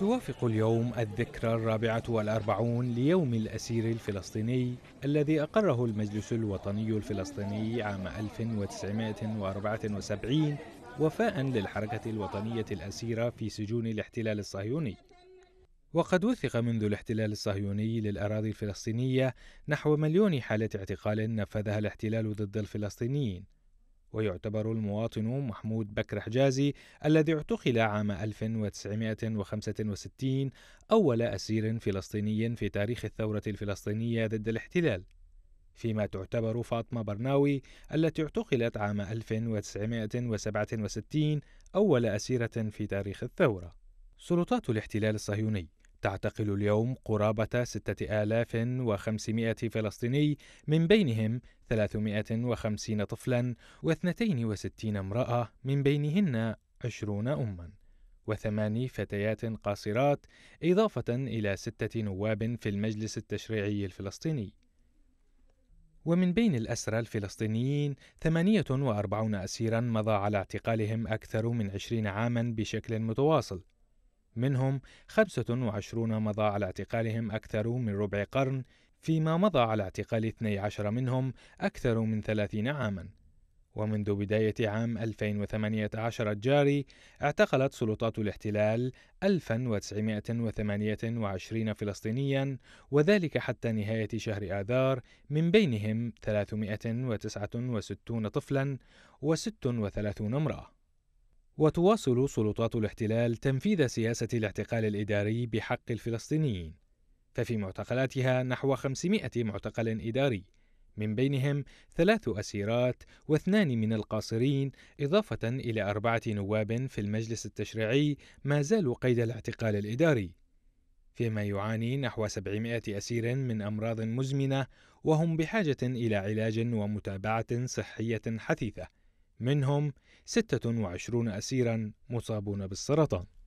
توافق اليوم الذكرى الرابعة والأربعون ليوم الأسير الفلسطيني الذي أقره المجلس الوطني الفلسطيني عام 1974 وفاء للحركة الوطنية الأسيرة في سجون الاحتلال الصهيوني وقد وثق منذ الاحتلال الصهيوني للأراضي الفلسطينية نحو مليون حالة اعتقال نفذها الاحتلال ضد الفلسطينيين ويعتبر المواطن محمود بكر حجازي الذي اعتقل عام 1965 أول أسير فلسطيني في تاريخ الثورة الفلسطينية ضد الاحتلال فيما تعتبر فاطمة برناوي التي اعتقلت عام 1967 أول أسيرة في تاريخ الثورة سلطات الاحتلال الصهيوني تعتقل اليوم قرابة 6500 فلسطيني من بينهم 350 طفلا و62 امرأة من بينهن 20 أمًا. وثماني فتيات قاصرات إضافة إلى ستة نواب في المجلس التشريعي الفلسطيني ومن بين الأسرى الفلسطينيين 48 أسيرا مضى على اعتقالهم أكثر من 20 عاما بشكل متواصل منهم 25 مضى على اعتقالهم أكثر من ربع قرن فيما مضى على اعتقال 12 منهم أكثر من 30 عاماً ومنذ بداية عام 2018 الجاري اعتقلت سلطات الاحتلال 1928 فلسطينيا وذلك حتى نهاية شهر آذار من بينهم 369 طفلا و36 امرأة وتواصل سلطات الاحتلال تنفيذ سياسة الاعتقال الإداري بحق الفلسطينيين ففي معتقلاتها نحو 500 معتقل إداري من بينهم ثلاث أسيرات واثنان من القاصرين إضافة إلى أربعة نواب في المجلس التشريعي ما زالوا قيد الاعتقال الإداري فيما يعاني نحو 700 أسير من أمراض مزمنة وهم بحاجة إلى علاج ومتابعة صحية حثيثة منهم 26 أسيرا مصابون بالسرطان